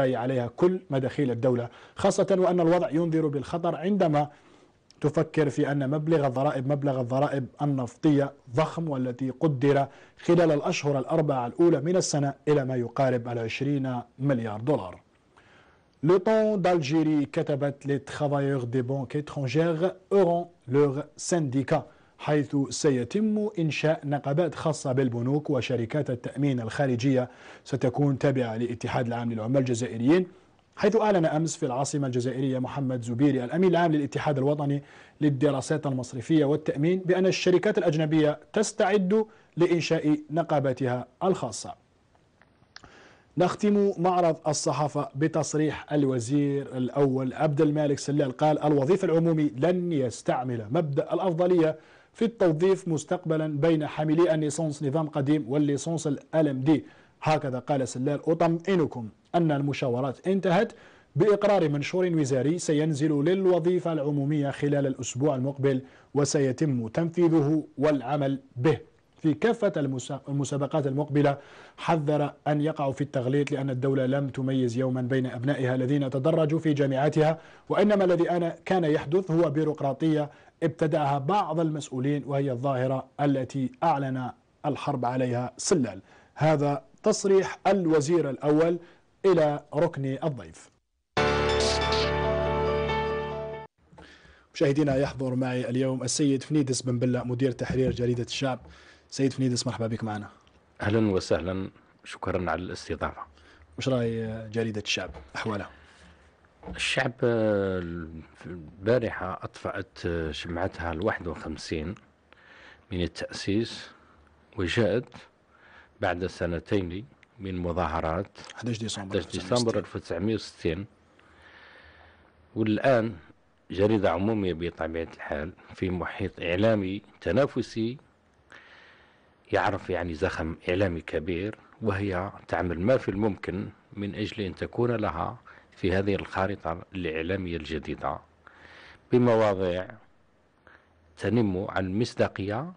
عليها كل مداخيل الدولة خاصة وأن الوضع ينذر بالخطر عندما تفكر في أن مبلغ الضرائب مبلغ الضرائب النفطية ضخم والتي قدر خلال الأشهر الأربعة الأولى من السنة إلى ما يقارب العشرين مليار دولار لوطون دالجيري كتبت لي ترافايور دي banques étrangères اورون leur سانديكا حيث سيتم إنشاء نقابات خاصة بالبنوك وشركات التأمين الخارجية ستكون تابعة لاتحاد العام للعمال الجزائريين حيث أعلن أمس في العاصمة الجزائرية محمد زبيري الأمين العام للاتحاد الوطني للدراسات المصرفية والتأمين بأن الشركات الأجنبية تستعد لإنشاء نقاباتها الخاصة نختم معرض الصحافة بتصريح الوزير الأول عبد المالك سلال قال الوظيفه العمومي لن يستعمل مبدأ الأفضلية في التوظيف مستقبلا بين حاملي الليسونس نظام قديم والليسونس الألم دي هكذا قال سلال أطمئنكم أن المشاورات انتهت بإقرار منشور وزاري سينزل للوظيفة العمومية خلال الأسبوع المقبل وسيتم تنفيذه والعمل به في كافة المسابقات المقبلة حذر أن يقعوا في التغليط لأن الدولة لم تميز يوما بين أبنائها الذين تدرجوا في جامعاتها وإنما الذي أنا كان يحدث هو بيروقراطية ابتدعها بعض المسؤولين وهي الظاهرة التي أعلن الحرب عليها سلال هذا تصريح الوزير الأول إلى ركن الضيف مشاهدينا يحضر معي اليوم السيد فنيدس بن بلا مدير تحرير جريدة الشعب سيد فنيدس مرحبا بك معنا أهلا وسهلا شكرا على الاستضافة وش رأي جريدة الشعب أحوالها؟ الشعب آه، البارحة أطفأت آه، شمعتها ال 51 من التأسيس وجاءت بعد سنتين من مظاهرات 11 ديسمبر 11 ديسمبر 1960 والآن جريدة عمومية بطبيعة الحال في محيط إعلامي تنافسي يعرف يعني زخم إعلامي كبير وهي تعمل ما في الممكن من أجل أن تكون لها في هذه الخارطة الإعلامية الجديدة بمواضيع تنم عن المصداقية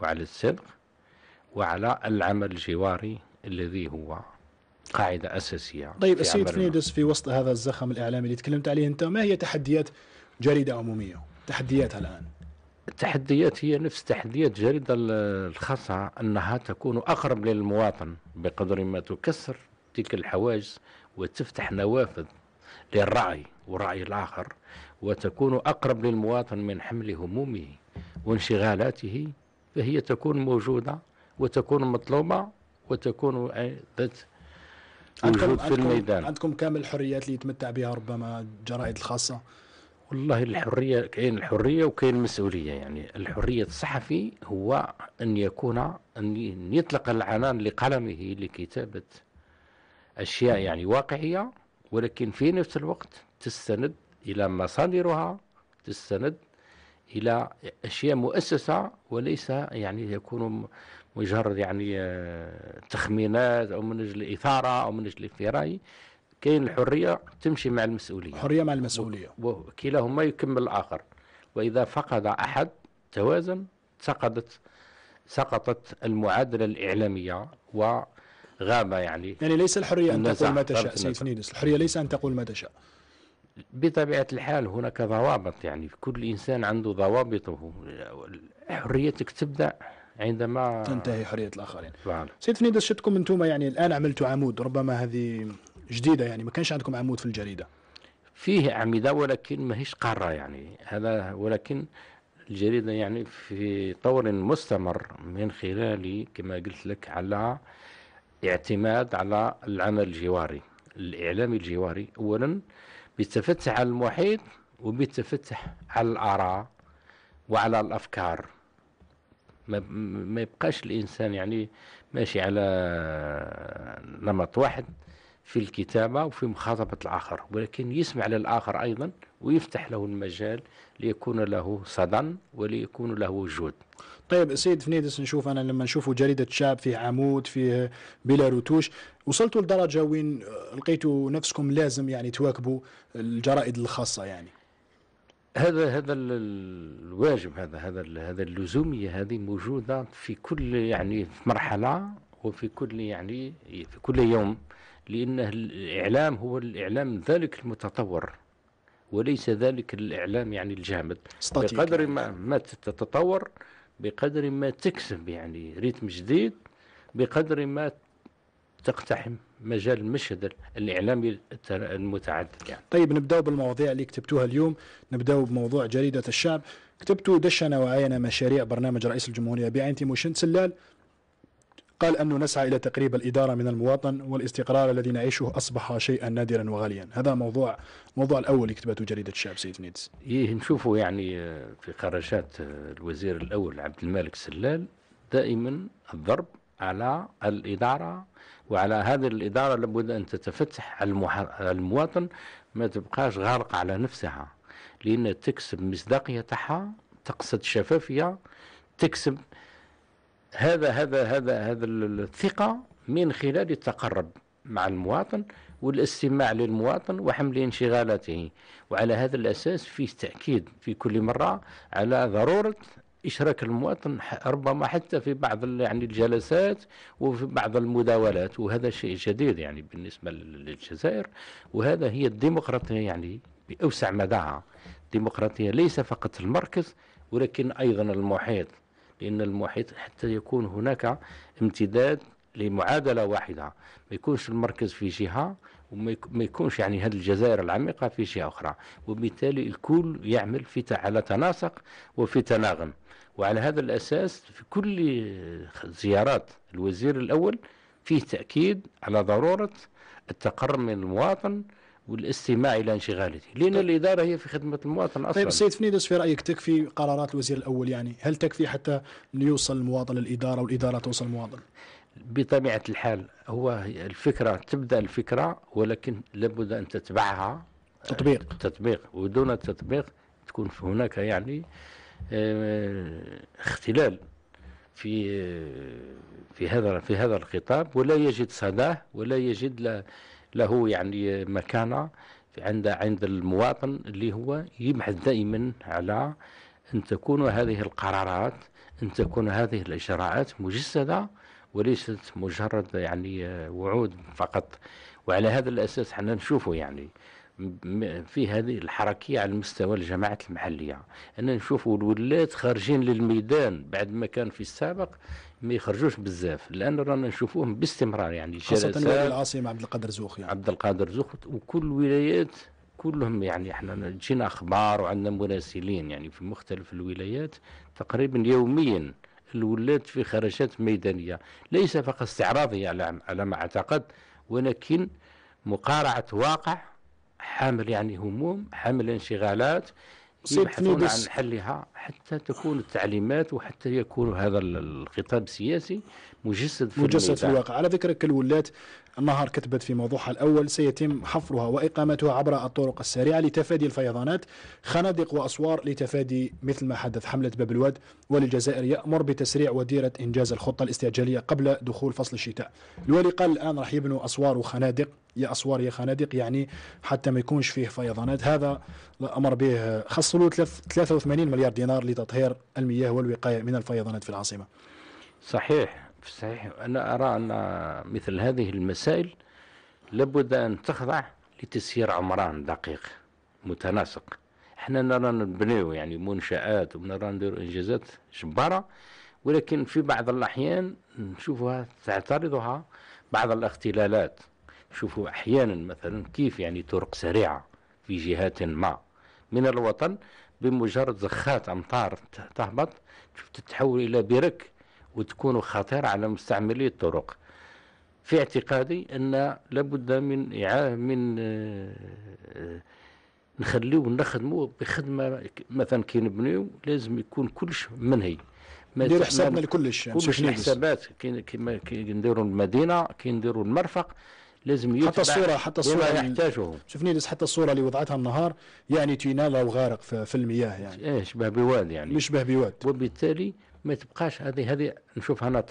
وعلى الصدق وعلى العمل الجواري الذي هو قاعدة أساسية طيب السيد فنيدس في وسط هذا الزخم الإعلامي اللي تكلمت عليه أنت ما هي تحديات جريدة عمومية تحدياتها الآن التحديات هي نفس تحديات الجريدة الخاصة أنها تكون أقرب للمواطن بقدر ما تكسر تلك الحواجز وتفتح نوافذ للرأي ورأي الآخر وتكون أقرب للمواطن من حمل همومه وانشغالاته فهي تكون موجودة وتكون مطلوبة وتكون ذات وجود في الميدان عندكم كامل الحريات اللي يتمتع بها ربما الجرائد الخاصة والله الحرية كاين الحرية وكاين المسؤولية يعني الحرية الصحفي هو أن يكون أن يطلق العنان لقلمه لكتابة أشياء يعني واقعية ولكن في نفس الوقت تستند إلى مصادرها تستند إلى أشياء مؤسسة وليس يعني يكون مجرد يعني آه، تخمينات أو من أجل إثارة أو من أجل في رأي كاين الحريه تمشي مع المسؤوليه حريه مع المسؤوليه وكلاهما يكمل الاخر واذا فقد احد توازن سقطت سقطت المعادله الاعلاميه وغاب يعني يعني ليس الحريه ان تقول ما تشاء سيد نيدس الحريه ليس ان تقول ما تشاء بطبيعه الحال هناك ضوابط يعني كل انسان عنده ضوابطه حريتك تبدا عندما تنتهي حريه الاخرين فعلا. سيد فنيدس شتكم انتم يعني الان عملتوا عمود ربما هذه جديده يعني ما كانش عندكم عمود في الجريده فيه اعمده ولكن ماهيش قاره يعني هذا ولكن الجريده يعني في طور مستمر من خلال كما قلت لك على اعتماد على العمل الجواري الاعلامي الجواري اولا بالتفتح على المحيط وبالتفتح على الاراء وعلى الافكار ما يبقاش الانسان يعني ماشي على نمط واحد في الكتابة وفي مخاطبة الآخر ولكن يسمع للآخر أيضا ويفتح له المجال ليكون له صدى وليكون له وجود طيب سيد فنيدس نشوف أنا لما نشوفه جريدة شاب في عمود في بلا رتوش وصلتوا لدرجة وين لقيتوا نفسكم لازم يعني تواكبوا الجرائد الخاصة يعني هذا هذا الواجب هذا هذا هذا اللزوميه هذه موجوده في كل يعني في مرحله وفي كل يعني في كل يوم لأن الإعلام هو الإعلام ذلك المتطور وليس ذلك الإعلام يعني الجامد بقدر ما, ما تتطور بقدر ما تكسب يعني ريتم جديد بقدر ما تقتحم مجال المشهد الاعلامي المتعدد يعني. طيب نبداو بالمواضيع اللي كتبتوها اليوم نبداو بموضوع جريده الشعب كتبتوا دشنا وعينا مشاريع برنامج رئيس الجمهوريه بعين تيموشن سلال قال أنه نسعى إلى تقريب الإدارة من المواطن والاستقرار الذي نعيشه أصبح شيئا نادرا وغاليا هذا موضوع موضوع الأول كتبته جريدة الشعب سيد نيدز إيه نشوفه يعني آه، في خرجات آه، الوزير الأول عبد الملك سلال دائما الضرب على الإدارة وعلى هذه الإدارة لابد أن تتفتح على المواطن ما تبقاش غارقة على نفسها لأن تكسب مصداقية تاعها تقصد شفافية تكسب هذا هذا هذا هذا الثقة من خلال التقرب مع المواطن والاستماع للمواطن وحمل انشغالاته وعلى هذا الأساس في تأكيد في كل مرة على ضرورة إشراك المواطن ربما حتى في بعض يعني الجلسات وفي بعض المداولات وهذا شيء جديد يعني بالنسبة للجزائر وهذا هي الديمقراطية يعني بأوسع مداها الديمقراطية ليس فقط المركز ولكن أيضا المحيط لأن المحيط حتى يكون هناك امتداد لمعادلة واحدة ما يكونش المركز في جهة وما يكونش يعني هذه الجزائر العميقة في جهة أخرى وبالتالي الكل يعمل في على تناسق وفي تناغم وعلى هذا الأساس في كل زيارات الوزير الأول فيه تأكيد على ضرورة التقرب من المواطن والاستماع الى انشغالته لان طيب. الاداره هي في خدمه المواطن اصلا طيب السيد فنيدس في رايك تكفي قرارات الوزير الاول يعني هل تكفي حتى يوصل المواطن للاداره والاداره توصل المواطن بطبيعه الحال هو الفكره تبدا الفكره ولكن لابد ان تتبعها تطبيق تطبيق ودون التطبيق تكون هناك يعني آه، اختلال في آه، في هذا في هذا الخطاب ولا يجد صداه ولا يجد له له يعني مكانة عند عند المواطن اللي هو يبحث دائما على أن تكون هذه القرارات أن تكون هذه الإجراءات مجسدة وليست مجرد يعني وعود فقط وعلى هذا الأساس حنا نشوفه يعني في هذه الحركية على مستوى الجماعات المحلية أنا نشوف الولاد خارجين للميدان بعد ما كان في السابق ما يخرجوش بزاف لأن رانا نشوفوهم باستمرار يعني خاصة ولاية العاصمة عبد القادر زوخ يعني. عبد القادر زوخ وكل الولايات كلهم يعني احنا جينا اخبار وعندنا مراسلين يعني في مختلف الولايات تقريبا يوميا الولاد في خرجات ميدانيه ليس فقط استعراضيه على ما اعتقد ولكن مقارعه واقع حامل يعني هموم حامل انشغالات يبحثون عن حلها حتى تكون التعليمات وحتى يكون هذا الخطاب السياسي مجسد في مجسد في الواقع على ذكرك الولات النهار كتبت في موضوعها الأول سيتم حفرها وإقامتها عبر الطرق السريعة لتفادي الفيضانات خنادق وأسوار لتفادي مثل ما حدث حملة باب الواد وللجزائر يأمر بتسريع وديرة إنجاز الخطة الاستعجالية قبل دخول فصل الشتاء الوالي قال الآن راح يبنوا أسوار وخنادق يا اسوار يا خنادق يعني حتى ما يكونش فيه فيضانات هذا امر به خصلوا 83 مليار دينار استثمار لتطهير المياه والوقاية من الفيضانات في العاصمة صحيح صحيح أنا أرى أن مثل هذه المسائل لابد أن تخضع لتسيير عمران دقيق متناسق احنا نرى نبنيو يعني منشآت ونرى نديرو إنجازات جبارة ولكن في بعض الأحيان نشوفها تعترضها بعض الاختلالات شوفوا أحيانا مثلا كيف يعني طرق سريعة في جهات ما من الوطن بمجرد زخات امطار تهبط تتحول الى برك وتكون خطيره على مستعملي الطرق في اعتقادي ان لابد من من آه، نخليو نخدمو بخدمه مثلا كي نبنيو لازم يكون كلش منهي نديرو حسابنا لكلش كلش الحسابات كي نديرو المدينه كي نديرو المرفق لازم يتبع حتى الصوره حتى الصوره بما يحتاجه شفني لس حتى الصوره اللي وضعتها النهار يعني تينالا وغارق في, في المياه يعني ايه شبه بواد يعني مش شبه بواد وبالتالي ما تبقاش هذه هذه نشوفها انا